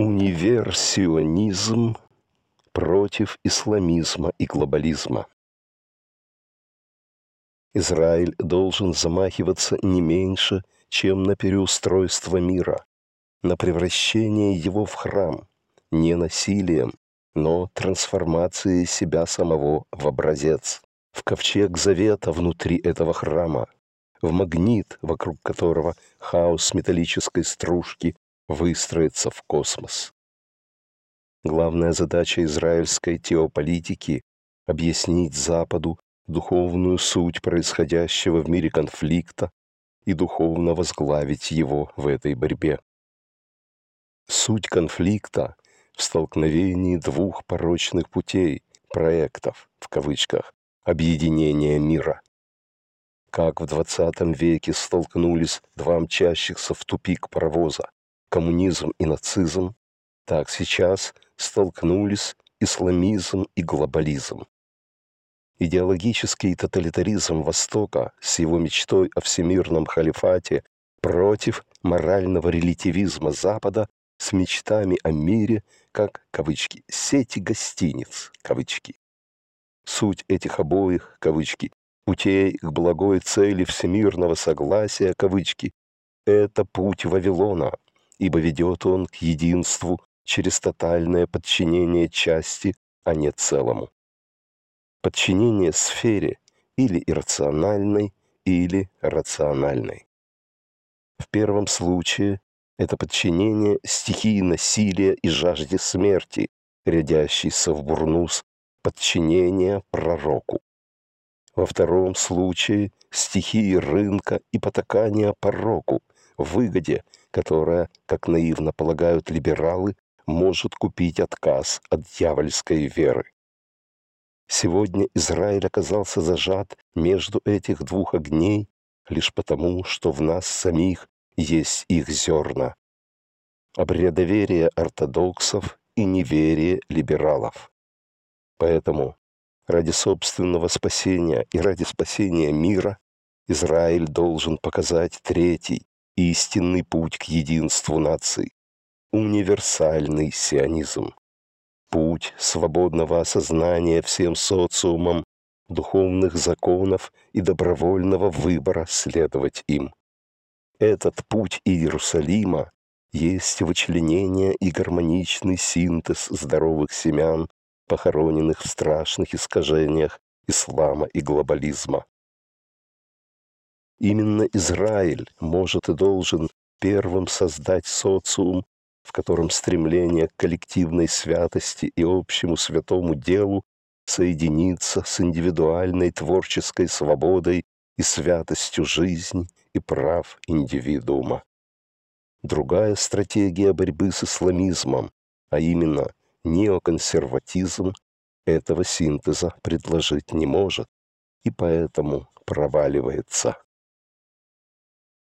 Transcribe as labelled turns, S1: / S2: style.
S1: Универсионизм против исламизма и глобализма. Израиль должен замахиваться не меньше, чем на переустройство мира, на превращение его в храм, не насилием, но трансформацией себя самого в образец, в ковчег завета внутри этого храма, в магнит, вокруг которого хаос металлической стружки выстроиться в космос. Главная задача израильской теополитики – объяснить Западу духовную суть происходящего в мире конфликта и духовно возглавить его в этой борьбе. Суть конфликта в столкновении двух порочных путей, проектов, в кавычках, объединения мира. Как в 20 веке столкнулись два мчащихся в тупик паровоза, коммунизм и нацизм, так сейчас столкнулись исламизм и глобализм. Идеологический тоталитаризм Востока с его мечтой о всемирном халифате против морального релятивизма Запада с мечтами о мире, как, кавычки, «сети гостиниц», кавычки. Суть этих обоих, кавычки, путей к благой цели всемирного согласия, кавычки, это путь Вавилона, ибо ведет он к единству через тотальное подчинение части, а не целому. Подчинение сфере или иррациональной, или рациональной. В первом случае это подчинение стихии насилия и жажде смерти, рядящейся в бурнус подчинения пророку. Во втором случае стихии рынка и потакания пороку – выгоде, которая, как наивно полагают либералы, может купить отказ от дьявольской веры. Сегодня Израиль оказался зажат между этих двух огней лишь потому, что в нас самих есть их зерна. Обрядоверие ортодоксов и неверие либералов. Поэтому ради собственного спасения и ради спасения мира Израиль должен показать третий, истинный путь к единству наций, универсальный сионизм, путь свободного осознания всем социумом духовных законов и добровольного выбора следовать им. Этот путь Иерусалима есть вычленение и гармоничный синтез здоровых семян, похороненных в страшных искажениях ислама и глобализма. Именно Израиль может и должен первым создать социум, в котором стремление к коллективной святости и общему святому делу соединиться с индивидуальной творческой свободой и святостью жизни и прав индивидуума. Другая стратегия борьбы с исламизмом, а именно неоконсерватизм, этого синтеза предложить не может и поэтому проваливается.